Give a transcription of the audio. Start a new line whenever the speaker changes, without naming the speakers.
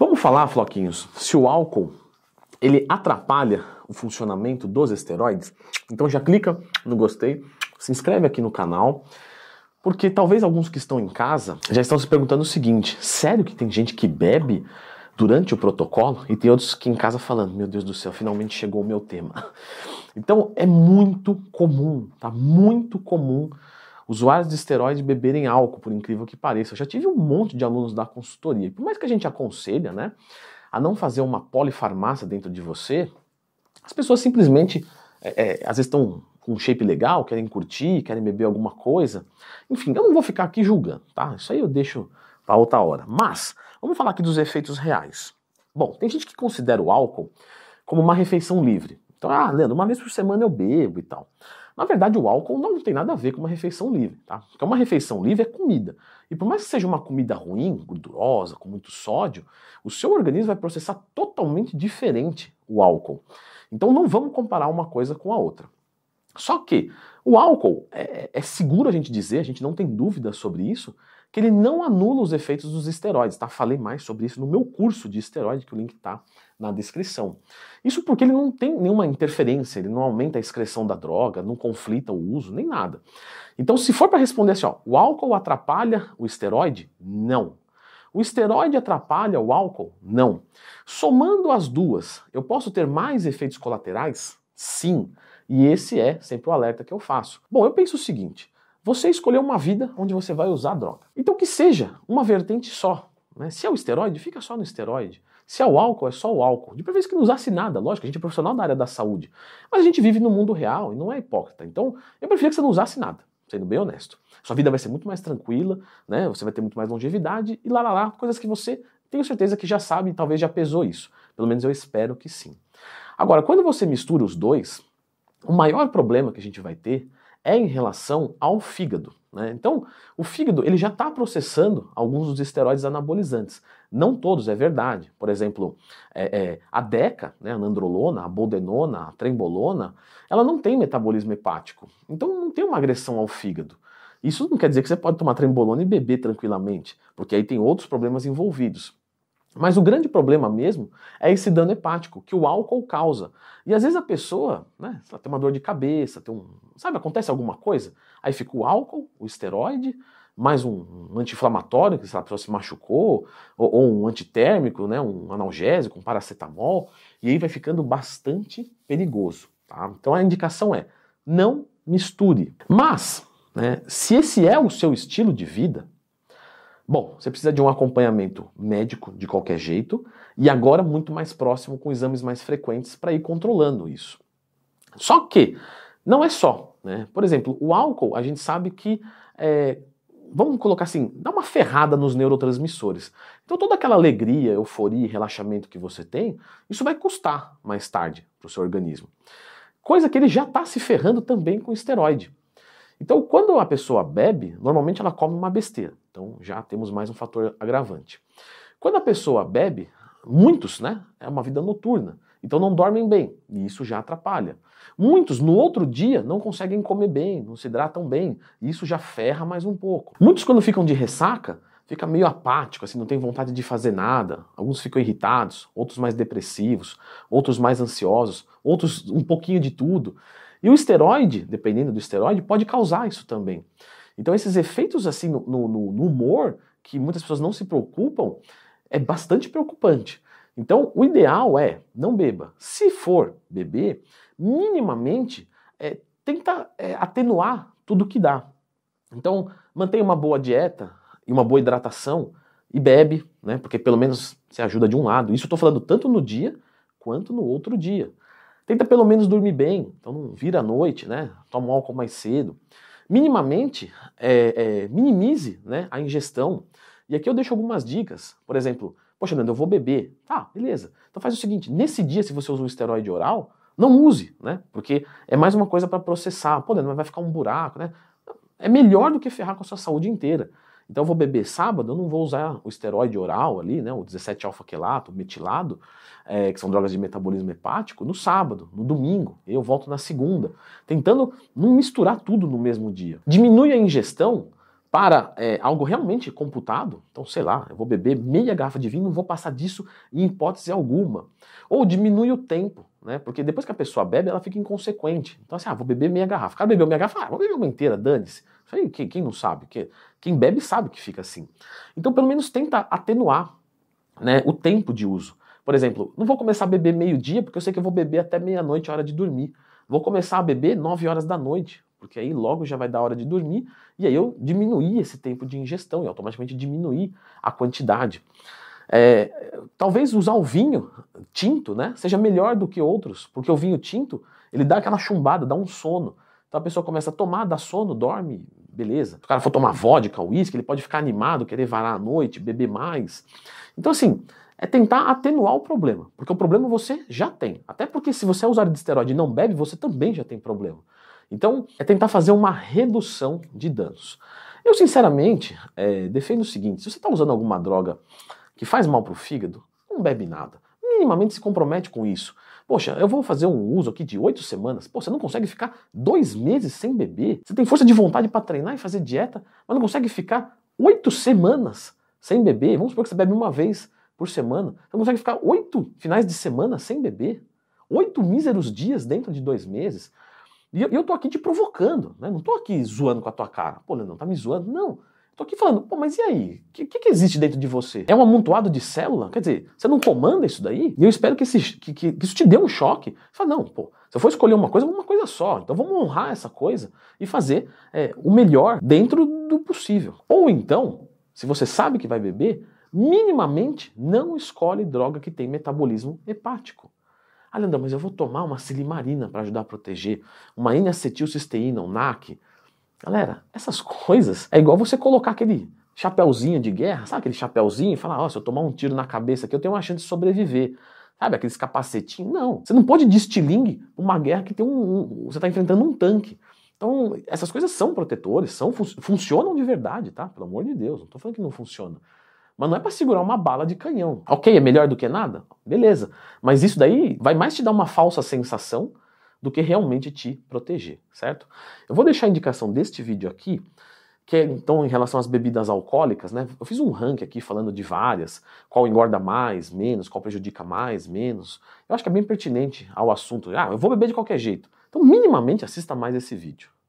Vamos falar, floquinhos, se o álcool ele atrapalha o funcionamento dos esteroides? Então já clica no gostei, se inscreve aqui no canal, porque talvez alguns que estão em casa já estão se perguntando o seguinte: sério que tem gente que bebe durante o protocolo? E tem outros que em casa falando: meu Deus do céu, finalmente chegou o meu tema. Então é muito comum, tá? Muito comum usuários de esteroide beberem álcool, por incrível que pareça. Eu já tive um monte de alunos da consultoria. Por mais que a gente aconselha, né, a não fazer uma polifarmácia dentro de você, as pessoas simplesmente, é, é, às vezes estão com um shape legal, querem curtir, querem beber alguma coisa. Enfim, eu não vou ficar aqui julgando, tá? Isso aí eu deixo para outra hora. Mas, vamos falar aqui dos efeitos reais. Bom, tem gente que considera o álcool como uma refeição livre. Então, ah, Leandro, uma vez por semana eu bebo e tal. Na verdade, o álcool não tem nada a ver com uma refeição livre, tá? Porque uma refeição livre é comida. E por mais que seja uma comida ruim, gordurosa, com muito sódio, o seu organismo vai processar totalmente diferente o álcool. Então não vamos comparar uma coisa com a outra. Só que o álcool, é, é, é, seguro a gente dizer, a gente não tem dúvida sobre isso, que ele não anula os efeitos dos esteroides, tá? Falei mais sobre isso no meu curso de esteroide, que o link tá na descrição. Isso porque ele não tem nenhuma interferência, ele não aumenta a excreção da droga, não conflita o uso, nem nada. Então, se for para responder assim, ó, o álcool atrapalha o esteroide? Não. O esteroide atrapalha o álcool? Não. Somando as duas, eu posso ter mais efeitos colaterais? Sim. E esse é sempre o alerta que eu faço. Bom, eu penso o seguinte: você escolheu uma vida onde você vai usar droga. Então que seja uma vertente só. Né? Se é o esteroide, fica só no esteroide. Se é o álcool, é só o álcool. De preferência que não usasse nada, lógico, a gente é profissional da área da saúde. Mas a gente vive no mundo real e não é hipócrita. Então, eu prefiro que você não usasse nada, sendo bem honesto. Sua vida vai ser muito mais tranquila, né? Você vai ter muito mais longevidade e lá, lá, lá, coisas que você tenho certeza que já sabe, talvez já pesou isso. Pelo menos eu espero que sim. Agora, quando você mistura os dois, o maior problema que a gente vai ter é em relação ao fígado. Né? Então, o fígado ele já está processando alguns dos esteroides anabolizantes. Não todos, é verdade. Por exemplo, é, é, a DECA, né, a nandrolona, a boldenona, a trembolona, ela não tem metabolismo hepático. Então, não tem uma agressão ao fígado. Isso não quer dizer que você pode tomar trembolona e beber tranquilamente, porque aí tem outros problemas envolvidos. Mas o grande problema mesmo é esse dano hepático que o álcool causa. E às vezes a pessoa, né, ela tem uma dor de cabeça, tem um, sabe, acontece alguma coisa, aí fica o álcool, o esteroide, mais um anti-inflamatório, que se a pessoa se machucou, ou, ou, um antitérmico, né, um analgésico, um paracetamol, e aí vai ficando bastante perigoso. Tá? Então a indicação é não misture. Mas, né, se esse é o seu estilo de vida, Bom, você precisa de um acompanhamento médico de qualquer jeito e agora muito mais próximo com exames mais frequentes para ir controlando isso. Só que não é só, né? Por exemplo, o álcool a gente sabe que é, vamos colocar assim, dá uma ferrada nos neurotransmissores. Então toda aquela alegria, euforia, relaxamento que você tem, isso vai custar mais tarde para o seu organismo. Coisa que ele já está se ferrando também com esteroide. Então, quando a pessoa bebe, normalmente ela come uma besteira. Então, já temos mais um fator agravante. Quando a pessoa bebe, muitos, né, é uma vida noturna. Então não dormem bem, e isso já atrapalha. Muitos no outro dia não conseguem comer bem, não se hidratam bem, e isso já ferra mais um pouco. Muitos quando ficam de ressaca, fica meio apático, assim, não tem vontade de fazer nada. Alguns ficam irritados, outros mais depressivos, outros mais ansiosos, outros um pouquinho de tudo. E o esteroide, dependendo do esteroide, pode causar isso também. Então, esses efeitos assim no, no, no humor, que muitas pessoas não se preocupam, é bastante preocupante. Então, o ideal é não beba. Se for beber, minimamente é, tenta é, atenuar tudo que dá. Então, mantenha uma boa dieta e uma boa hidratação e bebe, né? Porque pelo menos se ajuda de um lado. Isso eu estou falando tanto no dia quanto no outro dia. Tenta pelo menos dormir bem, então não vira à noite, né? Toma um álcool mais cedo. Minimamente, é, é, minimize né, a ingestão. E aqui eu deixo algumas dicas. Por exemplo, poxa, Nando, eu vou beber. Tá, beleza. Então faz o seguinte: nesse dia, se você usa um esteroide oral, não use, né? Porque é mais uma coisa para processar. Pô, Nando, vai ficar um buraco, né? É melhor do que ferrar com a sua saúde inteira. Então, eu vou beber sábado, eu não vou usar o esteroide oral ali, né, o 17-alfa-quelato, metilado, é, que são drogas de metabolismo hepático, no sábado, no domingo, e eu volto na segunda, tentando não misturar tudo no mesmo dia. Diminui a ingestão para é, algo realmente computado, então sei lá, eu vou beber meia garrafa de vinho, não vou passar disso em hipótese alguma. Ou diminui o tempo, né? Porque depois que a pessoa bebe, ela fica inconsequente. Então assim, ah, vou beber meia garrafa. O cara bebeu meia garrafa, ah, vou beber uma inteira, dane-se aí, quem, quem não sabe? Quem, quem bebe sabe que fica assim. Então, pelo menos tenta atenuar né, o tempo de uso. Por exemplo, não vou começar a beber meio-dia, porque eu sei que eu vou beber até meia-noite, hora de dormir. Vou começar a beber 9 horas da noite, porque aí logo já vai dar hora de dormir, e aí eu diminuir esse tempo de ingestão e automaticamente diminuir a quantidade. É, talvez usar o vinho tinto né, seja melhor do que outros, porque o vinho tinto ele dá aquela chumbada, dá um sono. Então a pessoa começa a tomar, dá sono, dorme, beleza. Se o cara for tomar vodka, uísque, ele pode ficar animado, querer varar à noite, beber mais. Então, assim, é tentar atenuar o problema, porque o problema você já tem. Até porque se você é usuário de esteroide e não bebe, você também já tem problema. Então, é tentar fazer uma redução de danos. Eu, sinceramente, é, defendo o seguinte: se você está usando alguma droga que faz mal para o fígado, não bebe nada minimamente se compromete com isso. Poxa, eu vou fazer um uso aqui de oito semanas. Pô, você não consegue ficar dois meses sem beber. Você tem força de vontade para treinar e fazer dieta, mas não consegue ficar oito semanas sem beber. Vamos supor que você bebe uma vez por semana. Você não consegue ficar oito finais de semana sem beber. Oito míseros dias dentro de dois meses. E eu, estou tô aqui te provocando, né? Não tô aqui zoando com a tua cara. Pô, não, tá me zoando? Não. Tô aqui falando, pô, mas e aí? O que, que, que, existe dentro de você? É um amontoado de célula? Quer dizer, você não comanda isso daí? E eu espero que, esse, que, que isso te dê um choque. Você fala, não, pô, se eu for escolher uma coisa, uma coisa só. Então vamos honrar essa coisa e fazer é, o melhor dentro do possível. Ou então, se você sabe que vai beber, minimamente não escolhe droga que tem metabolismo hepático. Ah, Leandro, mas eu vou tomar uma silimarina para ajudar a proteger, uma N-acetilcisteína, um NAC, Galera, essas coisas é igual você colocar aquele chapéuzinho de guerra, sabe aquele chapéuzinho e falar, ó, oh, se eu tomar um tiro na cabeça aqui, eu tenho uma chance de sobreviver. Sabe, aqueles capacetinhos? Não. Você não pode de estilingue uma guerra que tem um, um você está enfrentando um tanque. Então, essas coisas são protetores, são fun funcionam de verdade, tá? Pelo amor de Deus, não estou falando que não funciona. Mas não é para segurar uma bala de canhão. Ok, é melhor do que nada? Beleza. Mas isso daí vai mais te dar uma falsa sensação do que realmente te proteger, certo? Eu vou deixar a indicação deste vídeo aqui, que é então em relação às bebidas alcoólicas, né? Eu fiz um ranking aqui falando de várias, qual engorda mais, menos, qual prejudica mais, menos. Eu acho que é bem pertinente ao assunto. Ah, eu vou beber de qualquer jeito. Então, minimamente assista mais esse vídeo.